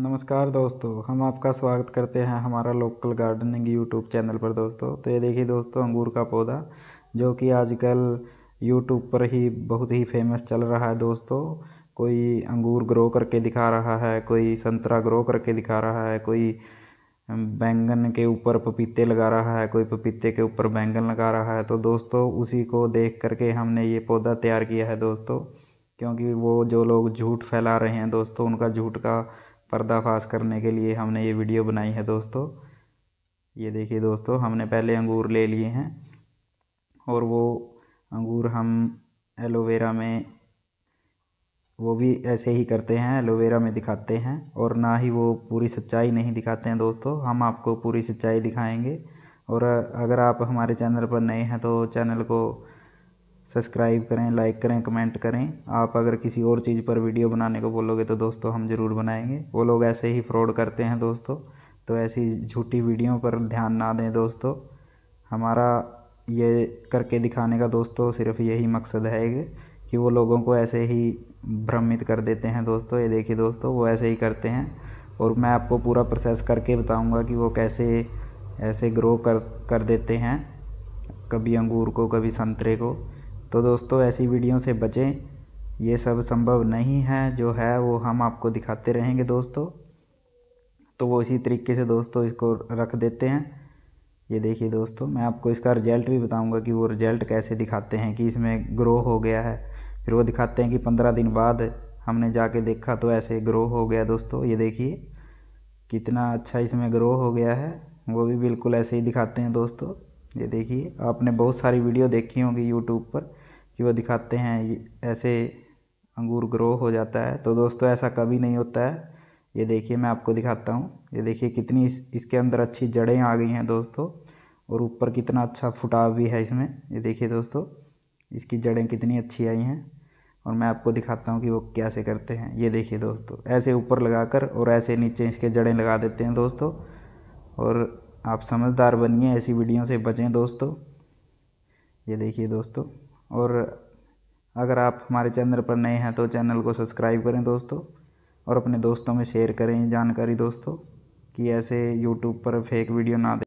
नमस्कार दोस्तों हम आपका स्वागत करते हैं हमारा लोकल गार्डनिंग यूट्यूब चैनल पर दोस्तों तो ये देखिए दोस्तों अंगूर का पौधा जो कि आजकल यूट्यूब पर ही बहुत ही फेमस चल रहा है दोस्तों कोई अंगूर ग्रो करके दिखा रहा है कोई संतरा ग्रो करके दिखा रहा है कोई बैंगन के ऊपर पपीते लगा रहा है कोई पपीते के ऊपर बैंगन लगा रहा है तो दोस्तों उसी को देख करके हमने ये पौधा तैयार किया है दोस्तों क्योंकि वो जो लोग झूठ फैला रहे हैं दोस्तों उनका झूठ का पर्दाफाश करने के लिए हमने ये वीडियो बनाई है दोस्तों ये देखिए दोस्तों हमने पहले अंगूर ले लिए हैं और वो अंगूर हम एलोवेरा में वो भी ऐसे ही करते हैं एलोवेरा में दिखाते हैं और ना ही वो पूरी सच्चाई नहीं दिखाते हैं दोस्तों हम आपको पूरी सच्चाई दिखाएंगे और अगर आप हमारे चैनल पर नए हैं तो चैनल को सब्सक्राइब करें लाइक करें कमेंट करें आप अगर किसी और चीज़ पर वीडियो बनाने को बोलोगे तो दोस्तों हम ज़रूर बनाएंगे वो लोग ऐसे ही फ्रॉड करते हैं दोस्तों तो ऐसी झूठी वीडियो पर ध्यान ना दें दोस्तों हमारा ये करके दिखाने का दोस्तों सिर्फ यही मकसद है कि वो लोगों को ऐसे ही भ्रमित कर देते हैं दोस्तों ये देखिए दोस्तों वो ऐसे ही करते हैं और मैं आपको पूरा प्रोसेस करके बताऊंगा कि वो कैसे ऐसे ग्रो कर कर देते हैं कभी अंगूर को कभी संतरे को तो दोस्तों ऐसी वीडियो से बचें ये सब संभव नहीं है जो है वो हम आपको दिखाते रहेंगे दोस्तों तो वो इसी तरीके से दोस्तों इसको रख देते हैं ये देखिए दोस्तों मैं आपको इसका रिजल्ट भी बताऊंगा कि वो रिजल्ट कैसे दिखाते हैं कि इसमें ग्रो हो गया है फिर वो दिखाते हैं कि पंद्रह दिन बाद हमने जाके देखा तो ऐसे ग्रो हो गया दोस्तों ये देखिए कितना अच्छा इसमें ग्रो हो गया है वो भी बिल्कुल ऐसे ही दिखाते हैं दोस्तों ये देखिए आपने बहुत सारी वीडियो देखी होंगी यूट्यूब पर कि वो दिखाते हैं ऐसे अंगूर ग्रो हो जाता है तो दोस्तों ऐसा कभी नहीं होता है ये देखिए मैं आपको दिखाता हूँ ये देखिए कितनी इस, इसके अंदर अच्छी जड़ें आ गई हैं दोस्तों और ऊपर कितना अच्छा फुटाव भी है इसमें ये देखिए दोस्तों इसकी जड़ें कितनी अच्छी आई हैं और मैं आपको दिखाता हूँ कि वो कैसे करते हैं ये देखिए दोस्तों ऐसे ऊपर लगाकर और ऐसे नीचे इसके जड़ें लगा देते हैं दोस्तों और आप समझदार बनिए ऐसी वीडियो से बचें दोस्तों ये देखिए दोस्तों और अगर आप हमारे चैनल पर नए हैं तो चैनल को सब्सक्राइब करें दोस्तों और अपने दोस्तों में शेयर करें जानकारी दोस्तों कि ऐसे यूट्यूब पर फेक वीडियो ना